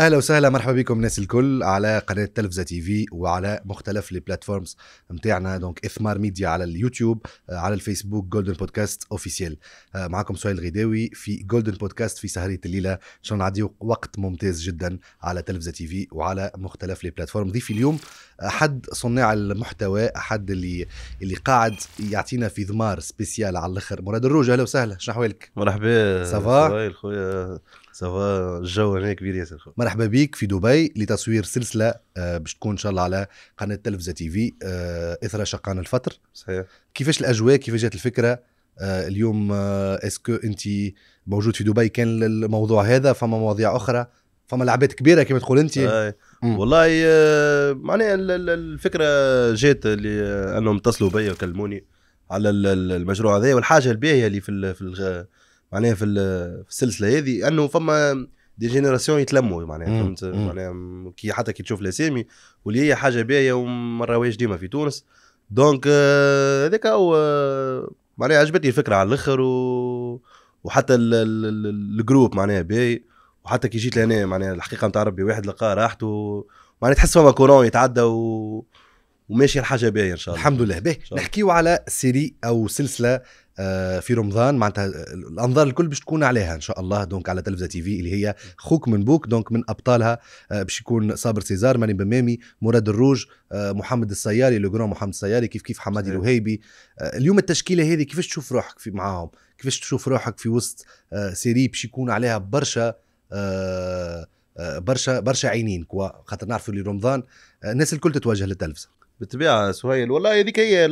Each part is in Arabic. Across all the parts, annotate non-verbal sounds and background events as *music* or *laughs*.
اهلا وسهلا مرحبا بكم الناس الكل على قناه تلفزه تي في وعلى مختلف البلاتفورمز نتاعنا دونك اثمار ميديا على اليوتيوب آه، على الفيسبوك جولدن بودكاست اوفيسيال معكم سهيل الغداوي في جولدن بودكاست في سهريه الليله شنو نعدي وقت ممتاز جدا على تلفزه تي في وعلى مختلف البلاتفورم ضيف اليوم احد آه، صناع المحتوى احد اللي اللي قاعد يعطينا في ذمار سبيسيال على الاخر مراد الروج اهلا وسهلا شنو احوالك مرحبا سافا خويا سافا الجو هنا كبير ياسر مرحبا بك في دبي لتصوير سلسله آه، باش تكون ان شاء الله على قناه تلفزه تي في آه، اثر شقان الفطر صحيح كيفاش الاجواء كيفاش جات الفكره آه، اليوم اسكو انت موجود في دبي كان الموضوع هذا فما مواضيع اخرى فما لعبات كبيره كما تقول انت آه. والله معناها الفكره جات انهم اتصلوا بي وكلموني على المشروع هذا والحاجه الباهيه اللي في معناها في, السلسله هذه انه فما دي جينيراسيون يتلموا معناها فهمت معناها كي حتى كي تشوف الاسامي واللي هي حاجه باهيه وما راواش ديما في تونس دونك آه، هذاك هو آه، معناها عجبتني الفكره على الاخر و... وحتى الجروب معناها باهي وحتى كي جيت لهنا معناها الحقيقه نتاع ربي واحد لقى راحته معناها تحس فما كورون يتعدى و... وماشي الحاجه باهيه ان شاء الله الحمد لله باهي نحكيو على سيري او سلسله آه، في رمضان معناتها الانظار الكل باش تكون عليها ان شاء الله دونك على تلفزه تي في اللي هي خوك من بوك دونك من ابطالها آه، باش يكون صابر سيزار ماني بمامي مراد الروج آه، محمد السياري لو جرون محمد السياري كيف كيف حمادي الوهيبي اليوم التشكيله هذه كيفاش تشوف روحك في معاهم كيفاش تشوف روحك في وسط سيري باش يكون عليها برشا برشا برشا عينين كوا خاطر نعرفوا اللي رمضان الناس الكل تتوجه للتلفزه بالطبيعه سهيل والله هذيك هي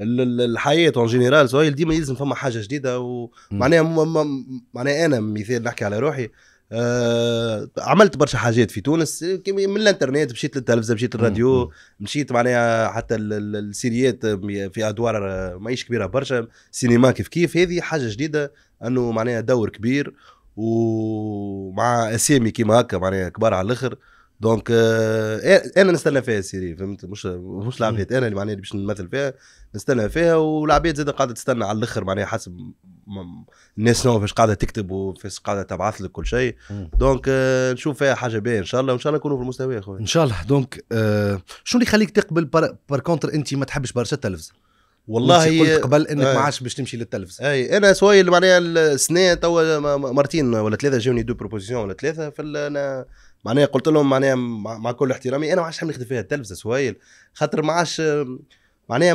الحياه اون جينيرال سوايل ديما يلزم فما حاجه جديده ومعناها معناها انا مثال نحكي على روحي آه عملت برشا حاجات في تونس من الانترنت مشيت للتلفزه مشيت للراديو مشيت معناها حتى السيريات في ادوار ماهيش كبيره برشا سينما كيف كيف هذه حاجه جديده انه معناها دور كبير ومع اسامي كيما هكا معناها كبار على الاخر دونك آه، إيه، إيه، انا نستنى فيها السيري فهمت مش مش العباد انا اللي معناها اللي باش نمثل فيها نستنى فيها والعباد زاد قاعده تستنى على الاخر معناها حسب الناس شنو فاش قاعده تكتب وفاش قاعده تبعث لك كل شيء دونك آه، نشوف فيها حاجه باهيه ان شاء الله وان شاء الله نكونوا في المستوى يا خويا ان شاء الله دونك آه شنو اللي يخليك تقبل بار, بار كونتر انت ما تحبش برشا التلفزه والله قلت قبل انك آه. ما عادش باش تمشي للتلفزه اي انا اللي معناها السنه توا مرتين ولا ثلاثه جوني دو بروبوزيسيون ولا ثلاثه في معناها قلت لهم معناها مع كل احترامي انا ما عادش نخدم فيها التلفزه سهيل خاطر ما عادش معناها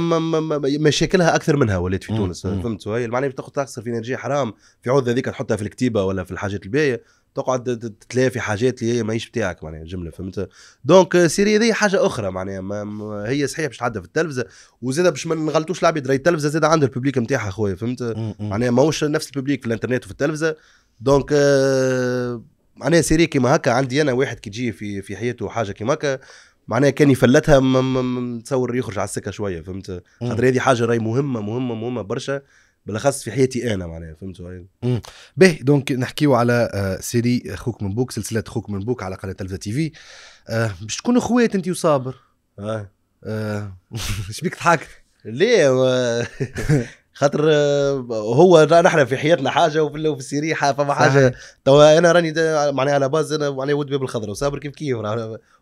مشاكلها اكثر منها ولات في تونس فهمت سهيل معناها تاخذ تخسر في انرجي حرام في عوض هذيك تحطها في الكتيبه ولا في الحاجات الباهيه تقعد تلاقي في حاجات اللي هي ماهيش بتاعك معناها جمله فهمت دونك سيري هذه حاجه اخرى معناها هي صحيح باش تعدى في التلفزه وزاد باش ما نغلطوش العباد راهي التلفزه زاد عندها الببليك نتاعها خويا فهمت معناها ماهوش نفس الببليك في الانترنت وفي التلفزه دونك معناها سيري كيما هكا عندي انا واحد كي تجي في في حياته حاجه كيما هكا معناها كان يفلتها نتصور يخرج على السكه شويه فهمت خاطر هذه حاجه راهي مهمه مهمه مهمه برشا بالاخص في حياتي انا معناها فهمت أيوة. باهي دونك نحكيو على آه، سيري خوك من بوك سلسله خوك من بوك على قناه تلفزه تي في آه، باش تكونوا خوات انت وصابر اه, آه، *laughs* شبيك تضحك ليه *laughs* خاطر آه، هو نحن في حياتنا حاجه وفي وفي السيري فما حاجه توا انا راني معناها على باز انا معناها ود باب الخضره وصابر كيف كيف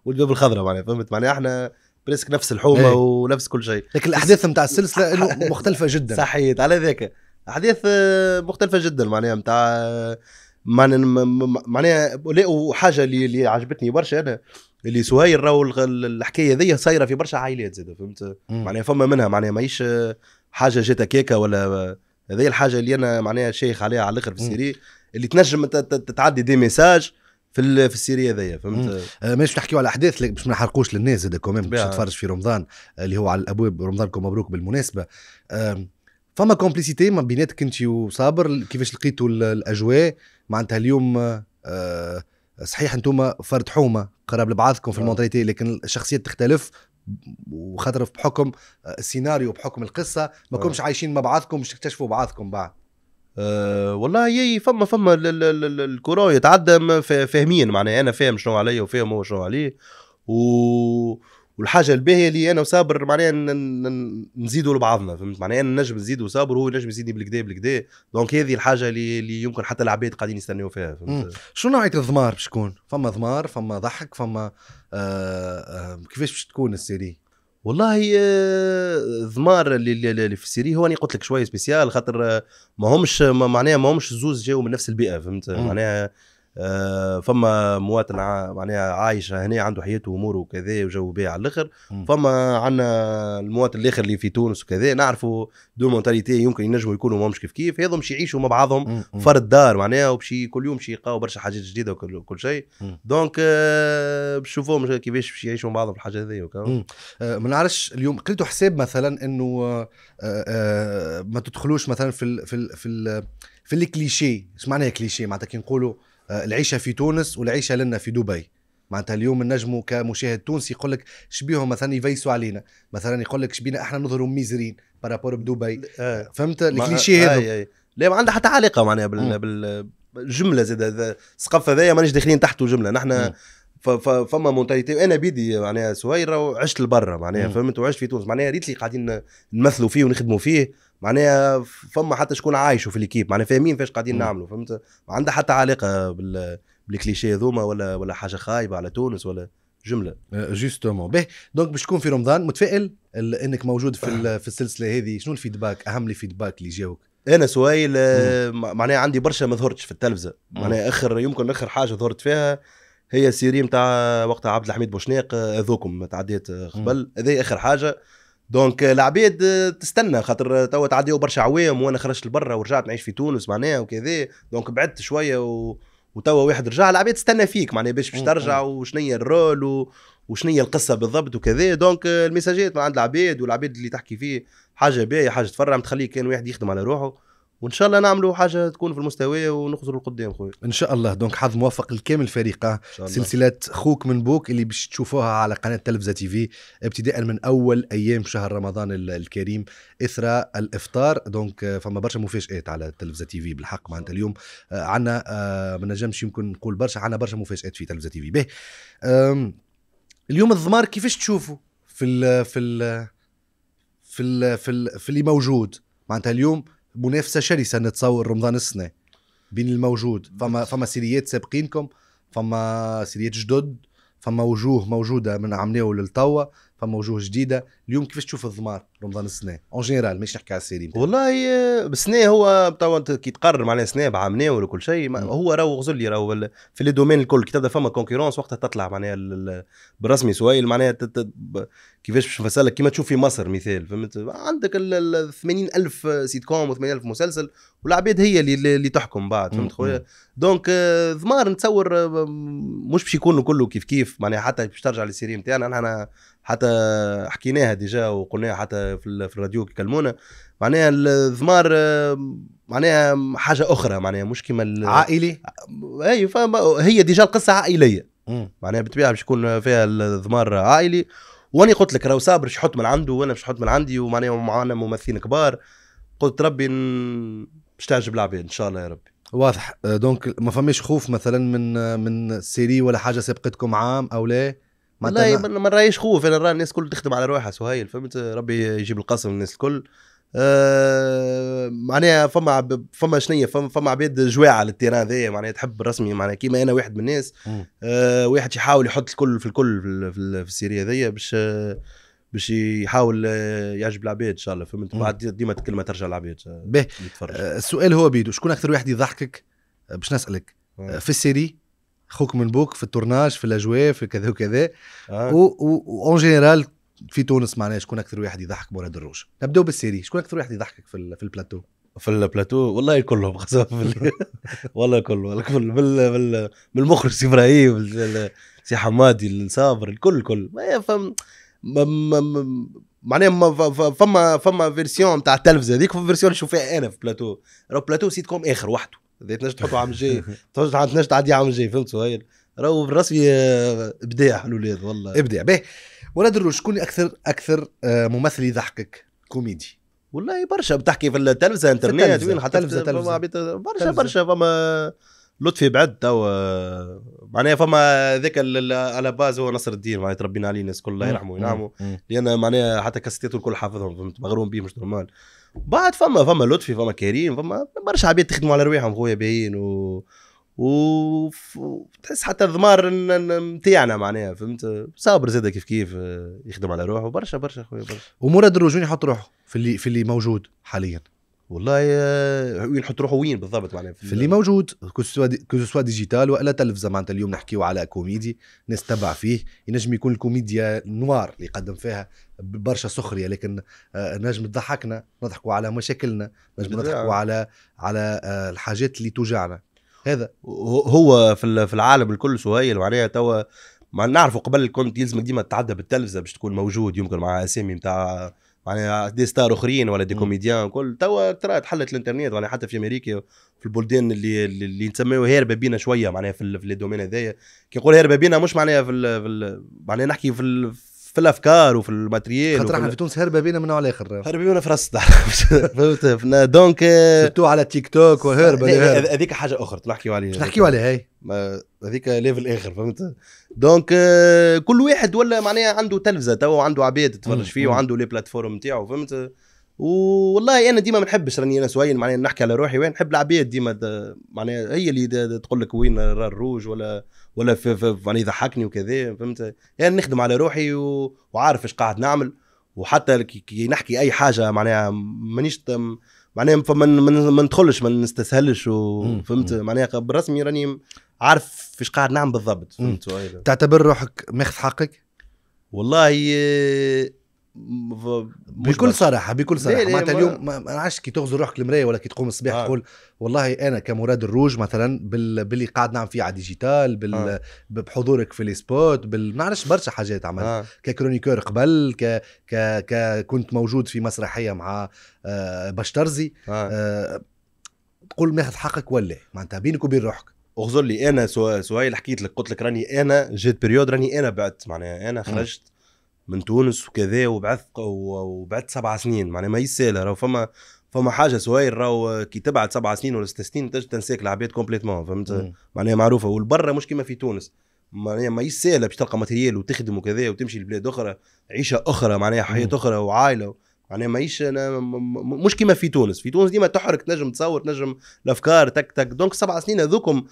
ود باب الخضره معناها فهمت معناها احنا بريسك نفس الحومه إيه. ونفس كل شيء لكن الاحداث نتاع السلسله *laughs* مختلفه جدا صحيت على ذاك احداث آه، مختلفه جدا معناها نتاع آه، معناها وحاجه اللي, اللي عجبتني برشا انا اللي سهير راهو الحكايه ذي صايره في برشا عائلات زاد فهمت معناها فما منها معناها ماهيش حاجه جات كيكه ولا هذه الحاجه اللي انا معناها شيخ عليها على الاخر في السيري اللي تنجم تتعدي دي ميساج في في السيري هذايا فهمت آه، ماشي مش نحكيو على احداث باش ما نحرقوش للناس هذا كمان باش تتفرج في رمضان آه، اللي هو على الابواب رمضانكم مبروك بالمناسبه فما كومبليسيتي ما بيناتك انت وصابر كيفاش لقيتوا الاجواء معناتها اليوم آه، صحيح انتم فرد حومه قراب لبعضكم في المونتاليتي لكن الشخصيات تختلف وخطرف بحكم آه، السيناريو بحكم القصه ما آه. كنتش عايشين مع بعضكم مش تكتشفوا بعضكم بعد أه والله يي فما فما الكرة يتعدى فاهمين معناها انا فاهم شنو عليا وفاهم هو شنو عليه و والحاجه الباهيه اللي انا وصابر معناها نزيدوا لبعضنا فهمت معناها انا نجم نزيد وصابر وهو نجم يزيدني بالكدا بالكدا دونك هذه الحاجه اللي, اللي يمكن حتى العباد قاعدين يستناو فيها فهمت شنو نوعيه الضمار باش تكون؟ فما ضمار فما ضحك فما آه آه كيفاش باش تكون السيري؟ والله آه، الضمار اللي, اللي في السيري هو انا قلت لك شويه سبيسيال خاطر آه، ما همش معناها ما همش زوز جاوا من نفس البيئه فهمت معناها آه، فما مواطن معناها عايش هنا عنده حياته واموره وكذا وجو بيه على الاخر فما عندنا المواطن الاخر اللي في تونس وكذا نعرفوا دو مونتاليتي يمكن ينجموا يكونوا ماهمش كيف كيف هذو باش يعيشوا مع بعضهم فرد دار معناها وبشي كل يوم باش يلقاو برشا حاجات جديده وكل شيء دونك آه، باش كيفاش باش يعيشوا مع بعضهم الحاجه هذه آه، ما نعرفش اليوم قريتوا حساب مثلا انه ما تدخلوش مثلا في الـ في الـ في الـ في الكليشيه ايش معناها كليشيه معناتها كي نقولوا آه، العيشه في تونس والعيشه لنا في دبي معناتها اليوم النجم كمشاهد تونسي يقول لك شبيهم مثلا يفيسوا علينا مثلا يقول لك شبينا احنا نظهروا ميزرين بارابور بدبي آه. فهمت الكليشيه هذا آه، آه، لا ما عندها حتى علاقه معناها بال... بالجمله زاد السقف هذايا مانيش داخلين تحته جمله نحن فما مونتاليتي انا بيدي معناها سهير وعشت لبرا معناها فهمت وعشت في تونس معناها ريت اللي قاعدين نمثلوا فيه ونخدموا فيه معناها فما حتى شكون عايش في الكيب معناها فاهمين فاش قاعدين نعملوا فهمت ما عندها حتى علاقه بال بالكليشيه هذوما ولا ولا حاجه خايبه على تونس ولا جمله جوستومون آه، باهي دونك باش تكون في رمضان متفائل انك موجود في في السلسله هذه شنو الفيدباك اهم الفيدباك اللي جاوك انا سويل آه، معناها عندي برشا ما ظهرتش في التلفزه معناها اخر يمكن اخر حاجه ظهرت فيها هي السيري نتاع وقت عبد الحميد بوشناق آه، ذوكم تعديت قبل هذه اخر حاجه دونك العباد آه، تستنى خاطر توا تعديو برشا عوام وانا خرجت لبرا ورجعت نعيش في تونس معناها وكذا دونك بعدت شويه و... وتوا واحد رجع العباد تستنى فيك معناها باش باش ترجع وشنيا الرول و... وشنيا القصه بالضبط وكذا دونك الميساجات من عند العباد والعباد اللي تحكي فيه حاجه باهيه حاجه تفرع تخليه كان واحد يخدم على روحه وان شاء الله نعملوا حاجه تكون في المستوى ونخزروا لقدام خويا ان شاء الله دونك حظ موفق لكامل الفريق سلسله خوك من بوك اللي باش تشوفوها على قناه تلفزه تي في ابتداء من اول ايام شهر رمضان الكريم اثر الافطار دونك آه، فما برشا مفاجات على تلفزه تي في بالحق معناتها اليوم آه، عندنا آه، ما نجمش يمكن نقول برشا عندنا برشا مفاجات في تلفزه تي في به اليوم الضمار كيفاش تشوفه في الـ في الـ في الـ في, الـ في اللي موجود معناتها اليوم منافسه شرسه نتصور رمضان السنه بين الموجود فما فما سيريات سابقينكم فما سيريات جدد فما وجوه موجوده من عمناو للتوا فما وجوه جديده اليوم كيفاش تشوف الضمار رمضان السنه اون جينيرال ماشي نحكي على السيري والله آه، السنه هو توا كي تقرر معناها سنه بعامنا ولا كل شيء هو راهو غزل لي راهو في لي دومين الكل كي تبدا فما كونكورونس وقتها تطلع معناها بالرسمي سويل معناها كيفاش باش نفسر لك كيما تشوف في مصر مثال فهمت عندك ال 80 الف سيت كوم و 80 الف مسلسل والعباد هي اللي, اللي تحكم بعد فهمت خويا دونك آه، ضمار نتصور آه، مش باش يكونوا كله كيف كيف معناها حتى باش ترجع للسيري نتاعنا انا حتى حكيناها ديجا وقلناها حتى في, الراديو كلمونا معناها الذمار معناها حاجه اخرى معناها مش كيما عائلي اي هي ديجا القصه عائليه معناها بالطبيعه باش يكون فيها الذمار عائلي واني قلت لك راهو صابر باش يحط من عنده وانا باش نحط من عندي ومعناها معانا ممثلين كبار قلت ربي باش تعجب العباد ان شاء الله يا ربي واضح آه، دونك ما فماش خوف مثلا من آه، من سيري ولا حاجه سابقتكم عام او لا والله ما نرايش خوف انا راه الناس الكل تخدم على روحها سهيل فهمت ربي يجيب القسم الناس الكل أه معناها فما فما شنية فما, فما عباد جواعه للتيران هذايا معناها تحب الرسمي معناها كيما انا واحد من الناس أه واحد يحاول يحط الكل في الكل في, في, في السيريا هذيا باش باش يحاول يعجب العباد ان شاء الله فهمت بعد ديما الكلمه ترجع للعباد باهي السؤال هو بيدو شكون اكثر واحد يضحكك أه، باش نسالك أه، في السيري خوك من بوك في التورناج في الاجواء في كذا وكذا آه. جينيرال في تونس معناها شكون اكثر واحد يضحك مراد الروج نبداو بالسيري شكون اكثر واحد يضحكك في, في البلاتو في البلاتو والله كلهم *laughs* والله كله الكل بال بال بالمخرج سي ابراهيم سي حمادي الصابر الكل الكل ما ما معناها فما فما فيرسيون تاع التلفزه هذيك فما فيرسيون نشوف فيها انا في بلاتو بلاتو سيت كوم اخر وحده بديت تنجم تحطه عام جاي تنجم تعدي عام جاي فهمتوا هاي راهو بالرسمي ابداع آه، الاولاد والله ابداع إيه، باهي ولاد الروش شكون اكثر اكثر آه، ممثل يضحكك كوميدي والله برشا بتحكي في التلفزه انترنت وين حتى التلفزه تلفزه برشا برشا فما لطفي بعد توا آه، معناها فما ذاك على باز هو نصر الدين معناها تربينا عليه الناس الكل الله يرحمه وينعمه لان معناها حتى كاستيته الكل حافظهم فهمت مغروم به مش نورمال بعد فما فما لطفي فما كريم فما برشا عباد تخدموا على رواحهم خويا باين و و تحس حتى الضمار نتاعنا معناها فهمت صابر زاد كيف كيف آه، يخدم على روحه برشا برشا خويا برشا ومراد الرجوني يحط روحه في اللي في اللي موجود حاليا والله آه، وين يحط روحه وين بالضبط معناها في, في اللي موجود كو سوا ديجيتال والا تلفزه معناتها اليوم نحكيو على كوميدي نستبع تبع فيه ينجم يكون الكوميديا نوار اللي يقدم فيها برشا سخريه لكن آه، نجم تضحكنا نضحكوا على مشاكلنا نجم نضحكوا على على آه، الحاجات اللي توجعنا هذا هو في العالم الكل سهيل معناها توا ما نعرفوا قبل كنت يلزمك ديما تتعدى بالتلفزه باش تكون موجود يمكن مع اسامي نتاع معناها دي ستار اخرين ولا دي كوميديان وكل توا ترى تحلت الانترنت ولا حتى في امريكا في البلدان اللي اللي نسميوها هاربه بينا شويه معناها في, في دومين هذايا كي نقول هاربه بينا مش معناها في, في معناها نحكي في في الافكار وفي الماتريال خاطر احنا في تونس هربه بينا من على الاخر هربه بينا في راس *laughs* فهمت دونك سيرتو على تيك توك وهربه هذيك حاجه اخرى نحكيو عليها باش نحكيو عليها هي هذيك ليفل اخر فهمت دونك كل واحد ولا معناها عنده تلفزه توا وعنده عباد تتفرج فيه وعنده لي بلاتفورم نتاعو فهمت والله انا ديما ما نحبش راني انا سوين معناها نحكي على روحي وين نحب العباد ديما معناها هي اللي تقول لك وين الروج ولا ولا في في يعني يضحكني وكذا فهمت يعني نخدم على روحي و... وعارف ايش قاعد نعمل وحتى كي نحكي اي حاجه معناها مانيش معناها من ما ندخلش ما نستسهلش وفهمت معناها بالرسمي راني عارف ايش قاعد نعمل بالضبط فهمت تعتبر روحك ماخذ حقك؟ والله بكل صراحه بكل صراحه ليه معناتها اليوم ما عادش كي تغزو روحك المرايه ولا كي تقوم الصباح آه. تقول والله انا كمراد الروج مثلا بال... باللي قاعد نعمل فيه على ديجيتال بال... آه. بحضورك في لي سبوت بال... ما نعرفش برشا حاجات عملت آه. ككرونيكور قبل ك... ك... ك كنت موجود في مسرحيه مع آه بشترزي آه. آه... تقول ماخذ حقك ولا معناتها بينك وبين روحك اغزر لي انا سهيل حكيت لك قلت لك راني انا جيت بريود راني انا بعت معناها انا آه. خرجت من تونس وكذا وبعث وبعد سبع سنين معناها ما يسالها راهو فما فما حاجه سوير راهو كي تبعد سبع سنين ولا ست سنين تنساك العباد كومبليتمون فهمت معناها معروفه والبرة مش كيما في تونس معناها ما يسالها باش تلقى ماتريال وتخدم وكذا وتمشي لبلاد اخرى عيشه اخرى معناها حياه اخرى وعائله معناها ماهيش انا مش كيما في تونس في تونس ديما تحرك تنجم تصور تنجم الافكار تك تك دونك السبع سنين هذوكم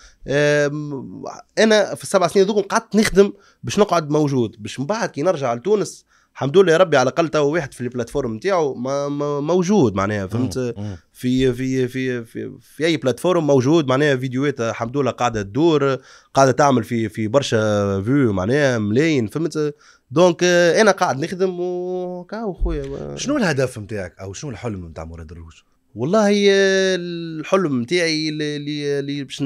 انا في السبع سنين هذوكم قعدت نخدم باش نقعد موجود باش من بعد كي نرجع لتونس الحمد لله يا ربي على الاقل تو واحد في البلاتفورم نتاعو موجود معناها فهمت في في في في, في اي بلاتفورم موجود معناها فيديوهات الحمد لله قاعده تدور قاعده تعمل في في برشا فيو معناها ملايين فهمت دونك آه، انا قاعد نخدم وكاو خويا شنو الهدف نتاعك او شنو الحلم نتاع مراد الروج؟ والله آه، الحلم نتاعي اللي اللي باش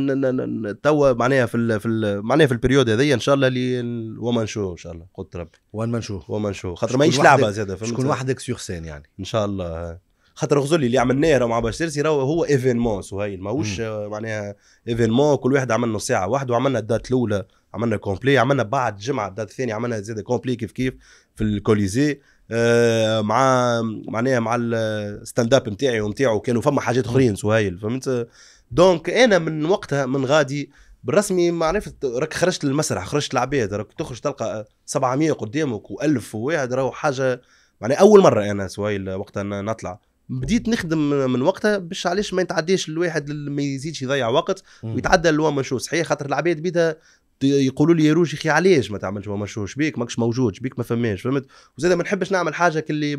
توا معناها في في معناها في البريود هذيا ان شاء الله اللي وما نشو ان شاء الله قلت ربي وان ما نشوف وما نشوف خاطر ماهيش لعبه زاده فهمت شكون وحدك سيغ سين يعني ان شاء الله آه. خاطر غزولي اللي عملناه مع باش تيرسي راهو هو ايفينمون سهيل ماهوش معناها ايفينمون كل واحد عملنا ساعه واحده وعملنا الدات الاولى عملنا كومبلي عملنا بعد جمعه الدات الثانيه عملنا زاد كومبلي كيف كيف في الكوليزي آه، مع معناها مع الستاند اب نتاعي ونتاعو كانوا فما حاجات اخرين سهيل فهمت دونك انا من وقتها من غادي بالرسمي ما عرفت راك خرجت للمسرح خرجت العباد راك تخرج تلقى 700 قدامك و1000 وواحد راهو حاجه معناها اول مره انا سهيل وقتها نطلع بديت نخدم من وقتها باش علاش ما يتعداش الواحد ما يزيدش يضيع وقت ويتعدى هو شو صحيح خاطر العباد بيتها يقولوا لي يا روجي اخي علاش ما تعملش وما شوش بيك ماكش موجود بيك ما فماش فهمت وزاد ما نحبش نعمل حاجه كلي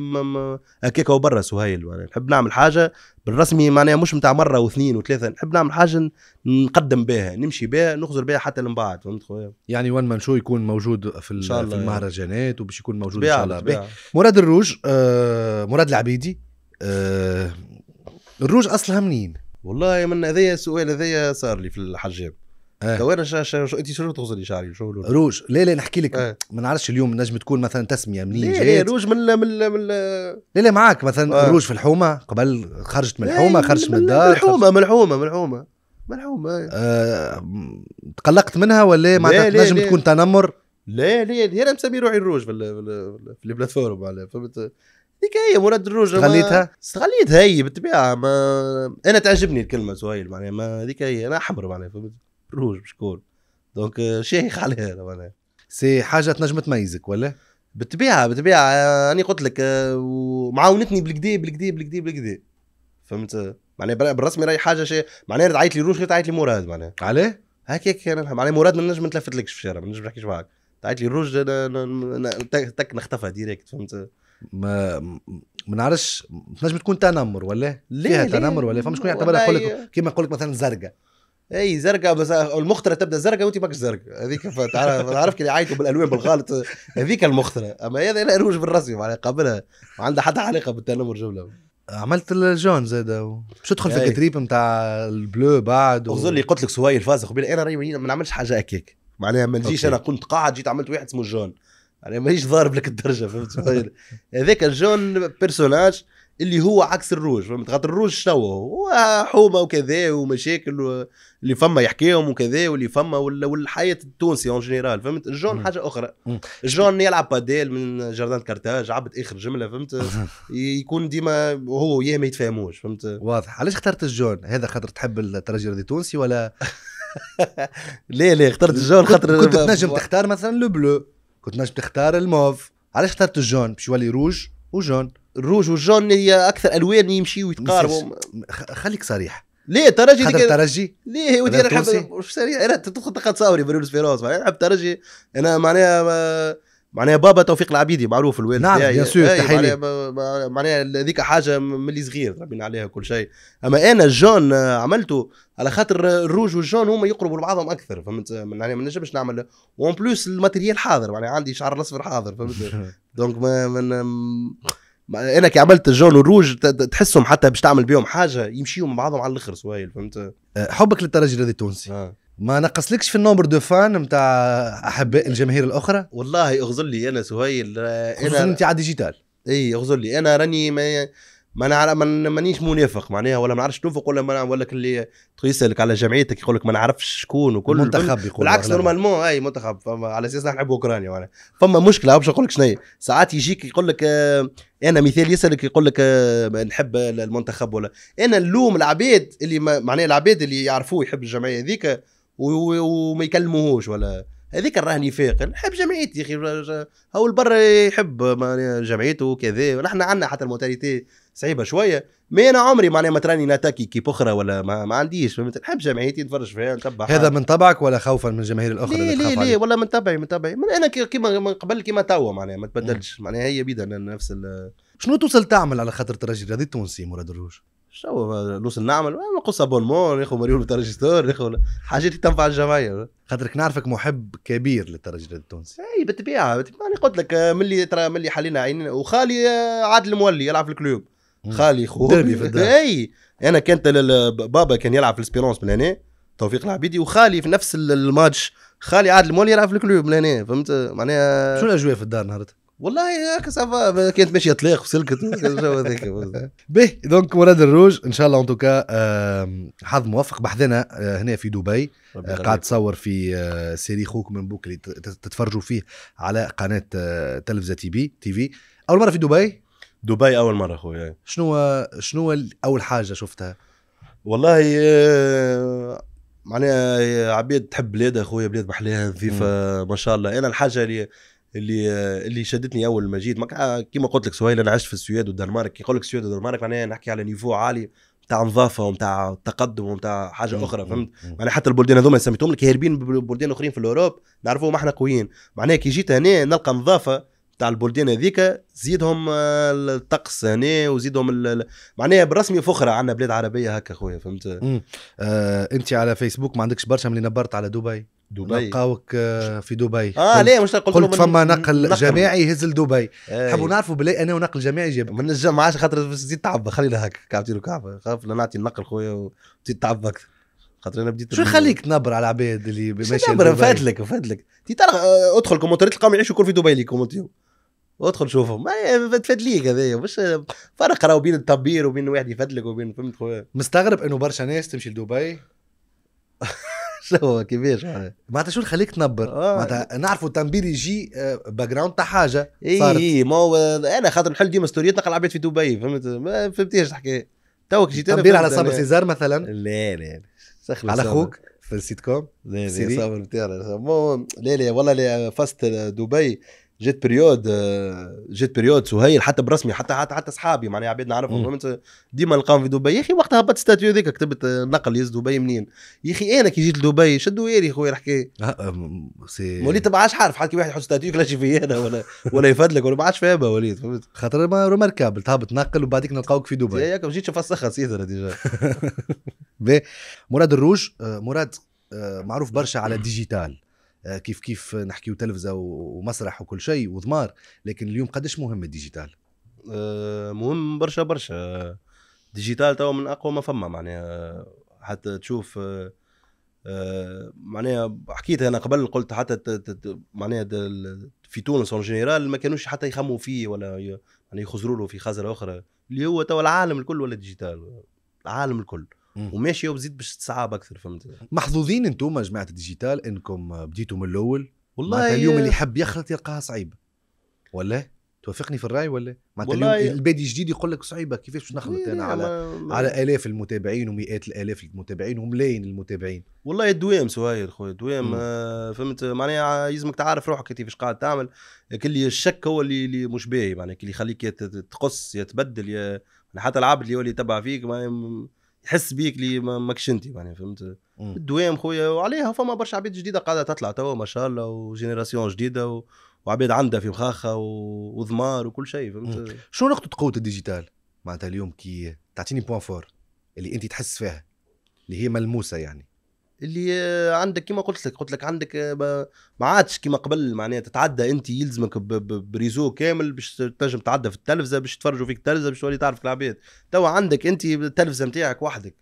هكاك وبرا سهيل يعني نحب نعمل حاجه بالرسمي معناها مش نتاع مره واثنين وثلاثه نحب نعمل حاجه نقدم بها نمشي بها نخزر بها حتى من بعد فهمت خويا يعني وان مان شو يكون موجود في, في المهرجانات وباش يكون موجود ان شاء الله مراد الروج آه مراد العبيدي أه الروج اصلها منين؟ والله من هذايا السؤال هذايا صار لي في الحجاب تو آه. انا انت شنو تغزلي شعري شو لون روج لا لا نحكي لك آه. ما نعرفش اليوم نجم تكون مثلا تسميه منين جاي لا روج من من من لا لا معاك مثلا آه. روج في الحومه قبل خرجت من الحومه خرجت من الدار ملحومه من الحومه من الحومه من الحومه آه. تقلقت منها ولا معناتها نجم تكون تنمر لا لا انا مسمي روحي الروج في, في البلاتفورم فهمت هي مراد الروج استغليتها استغليتها هي بالطبيعه ما انا تعجبني الكلمه سهيل معناها ما هذيك هي انا احمر معناها فهمت روج مشكور دونك شيخ عليها معناها سي حاجه تنجم تميزك ولا؟ بالطبيعه بالطبيعه آه، انا قلت لك آه، ومعاونتني بالكدا بالكدا بالكدا بالكدا فهمت معناها بالرسمي راهي حاجه شيء معناها تعيط لي روج غير تعيط لي مراد معناها عليه؟ هكاك انا معناها مراد ما نجم لكش في الشارع ما نجم نحكيش معاك تعيط لي روج تك نختفى ديريكت فهمت ما ما نعرفش تنجم تكون تنمر ولا إيه؟ ليه فيها تنمر ولا إيه؟ فمش كون يعتبرها يقول لك كيما يقول لك مثلا زرقاء اي زرقاء بس المخترة تبدا زرقاء وانت ماكش زرقاء هذيك تعرف نعرفك اللي يعيطوا بالالوان بالغلط هذيك المخترة اما هذا لا روج بالرسمي معناها قابلها ما عندها حتى علاقه بالتنمر جمله عملت الجون زاد باش تدخل في إيه. التريب نتاع البلو بعد و... اللي قلت لك سوايل فازخ انا راني ما نعملش حاجه هكاك معناها ما نجيش انا كنت قاعد جيت عملت واحد اسمه جون يعني مانيش ضارب لك الدرجه فهمت هذاك جون بيرسوناج اللي هو عكس الروج فهمت خاطر الروج شنو هو حومه وكذا ومشاكل اللي فما يحكيهم وكذا واللي فما والحياه التونسي اون جينيرال فهمت الجون حاجه اخرى الجون يلعب باديل من جردان كارتاج عبد اخر جمله فهمت يكون ديما هو وياه ما يتفاهموش فهمت واضح علاش اخترت الجون هذا خاطر تحب الترجي التونسي ولا ليه *laughs* ليه اخترت الجون خاطر كنت تنجم تختار مثلا لو بلو كنت نجم تختار الموف علاش اخترت الجون باش يولي روج وجون الروج والجون هي اكثر الوان يمشي ويتقاربوا خليك صريح ليه ترجي خاطر ترجي ليه ودي انا نحب سريع انا تدخل تقعد تصاوري بروس فيروز نحب ترجي انا معناها معناها بابا توفيق العبيدي معروف الوالد نعم بيان سور إيه، تحية معناها هذيك حاجه ملي صغير ربينا عليها كل شيء اما انا الجون آه، عملته على خاطر الروج والجون هما يقربوا لبعضهم اكثر فهمت معناها ما نجمش نعمل وان بلوس الماتيريال حاضر معناها عندي شعر الاصفر حاضر فهمت *laughs* دونك ما, ما انا كي عملت الجون والروج تحسهم حتى باش تعمل بيهم حاجه يمشيوا مع بعضهم على الاخر سوايل فهمت حبك للترجي الرياضي التونسي آه. ما نقصلكش في النومبر دو فان نتاع احباء الجماهير الاخرى والله اغزر لي انا سهيل انا انت على ديجيتال اي اغزر لي انا راني ما ما نعرف مانيش منافق معناها ولا ما نعرفش نوفق ولا ما ولا اللي يسالك على جمعيتك يقول لك ما نعرفش شكون وكل منتخب يقول بالعكس نورمالمون اي منتخب فما على اساس نحب اوكرانيا وانا فما مشكله باش نقول لك شنو ساعات يجيك يقول لك آه، انا مثال يسالك يقول لك آه، نحب المنتخب ولا انا نلوم العباد اللي معناها العباد اللي يعرفوه يحب الجمعيه هذيك وما يكلموهوش ولا هذيك راهني فاقل حب جمعيتي يا اخي هو البر يحب جمعيته وكذا نحن عندنا حتى الموتاليتي صعيبه شويه مي انا عمري معناها ما تراني ناتاكي كيب اخرى ولا ما, ما عنديش فهمت نحب جمعيتي نتفرج فيها نتبع هذا من طبعك ولا خوفا من الجماهير الاخرى لا لا لا ولا من طبعي من طبعي من انا كيما من قبل كيما توا معناها ما تبدلش معناها هي بيدها نفس شنو توصل تعمل على خاطر ترجي هذا التونسي مراد الروج؟ شو لوس نعمل نقص ابونمون ياخذ مريول بالترجستور ياخذ حاجات تنفع الجمعيه خاطرك نعرفك محب كبير للترجي التونسي اي بالطبيعه انا قلت لك ملي ترى ملي حلينا عينينا وخالي عادل مولي يلعب في الكلوب خالي خويا في اي انا كانت بابا كان يلعب في الاسبيرونس من هنا توفيق العبيدي وخالي في نفس الماتش خالي عادل مولي يلعب في الكلوب من هنا فهمت معناها شنو الاجواء في الدار نهارتها؟ والله هكا سافا كانت ماشيه طليق وسلكت هذاك *laughs* به دونك مراد الروج ان شاء الله ان توكا حظ موفق بحذنا آه، هنا في دبي آه، قاعد تصور في آه، سيري خوك من بوك اللي تتفرجوا فيه على قناه تلفزه تي بي تي في اول مره في دبي دبي اول مره خويا شنو شنو اول حاجه شفتها والله معناها عباد تحب بلادها خويا بلاد محلاها نظيفه ما شاء الله انا الحاجه اللي اللي اللي شدتني اول ما جيت كيما قلت لك سهيل انا عشت في السويد والدنمارك كي يقول لك السويد والدنمارك معناها نحكي على نيفو عالي تاع نظافه وتاع تقدم وتاع حاجه مم. اخرى فهمت معناها حتى البلدان هذوما سميتهم لك هاربين بلدان اخرين في الاوروب نعرفوهم احنا قويين معناها كي جيت هنا نلقى نظافه تاع البلدان هذيك زيدهم آه، الطقس هنا وزيدهم معناها بالرسمي فخره عندنا بلاد عربيه هكا خويا فهمت آه انت على فيسبوك ما عندكش برشا ملي نبرت على دبي دبي لقاوك آه، في دبي اه ليه مش قلت قلت فما نقل, نقل جماعي يهز لدبي حبوا نعرفوا بلاي انا ونقل جماعي جاب ما نجمعش خاطر تزيد تعب خلينا هكا كعبتي له كعبه خاف لا نعطي النقل خويا وتزيد تعب اكثر خاطر انا بديت شو يخليك تنبر على العباد اللي ماشي تنبر فاتلك فاتلك آه، ادخل كومنتات تلقاهم يعيشوا كل في دبي لي كومنتيو وادخل شوفهم ما ليك هذايا مش فرق راهو بين التبير وبين واحد يفدلك وبين فهمت خويا مستغرب انه برشا ناس تمشي لدبي *laughs* شو كيفاش معناتها شو اللي خليك تنبر آه. معناتها نعرفوا التنبير يجي باك جراوند تاع حاجه اي اي ما هو انا خاطر نحل ديما ستوريات نقل عباد في دبي فهمت ما فهمتيش الحكايه توك جيت تنبير على صابر سيزار مثلا لا لا على اخوك في السيت كوم لا لا صابر لا لا والله لا فاست دبي جيت بريود آه، جيت بريود سهيل حتى برسمي حتى حتى حتى اصحابي معناها عباد نعرفهم ديما نلقاهم في دبي يا اخي وقتها هبطت ستاتيو هذيك كتبت آه، نقل يز دبي منين يا اخي انا كي جيت لدبي شدوا يا خويا الحكايه آه، وليت ما عادش عارف حتى كي واحد يحط ستاتيو كلاشي في انا ولا ولا يفدلك ولا ما عادش فاهمها وليد فهمت خاطر ما روماركابل تهبط نقل وبعديك نلقاوك في دبي ياك ما جيتش فسخها سيدنا ديجا *laughs* مراد الروج مراد معروف برشا على ديجيتال آه، كيف كيف نحكيو تلفزه ومسرح وكل شيء وضمار لكن اليوم قداش مهم الديجيتال آه، مهم برشا برشا ديجيتال توا من اقوى ما فما معناها حتى تشوف آه، معناها حكيت انا قبل قلت حتى معناها في تونس اون جينيرال ما كانوش حتى يخموا فيه ولا يعني يخزروا له في خزره اخرى اللي هو توا العالم الكل ولا ديجيتال العالم الكل وماشيه وبزيد باش تصعب اكثر فهمت محظوظين انتم جماعه الديجيتال انكم بديتوا من الاول والله اليوم اللي يحب يخلط يلقاها صعيبه ولا توافقني في الراي ولا معناتها اليوم البادي جديد يقول لك صعيبه كيفاش باش نخلط انا على ما... على الاف المتابعين ومئات الالاف المتابعين وملايين المتابعين والله الدوام سهير خويا الدوام آه، فهمت معناها يلزمك تعرف روحك كيفاش قاعد تعمل كل الشك هو اللي, اللي مش باهي معناها اللي يخليك يا تقص يا تبدل يا حتى العبد اللي هو اللي يتبع فيك يحس بيك اللي ماكش انت يعني فهمت الدوام خويا وعليها فما برشا عباد جديده قاعده تطلع توا ما شاء الله وجينيراسيون جديده و... وعباد عندها في مخاخه و... وضمار وكل شيء فهمت شنو نقطه قوه الديجيتال معناتها اليوم كي تعطيني بوان فور اللي انت تحس فيها اللي هي ملموسه يعني اللي عندك كما قلت لك قلت لك عندك ما عادش كما قبل معناها تتعدى انت يلزمك بريزو كامل باش تنجم تتعدى في التلفزه باش يتفرجوا فيك التلفزه باش تولي تعرف العباد تو عندك انت التلفزه نتاعك وحدك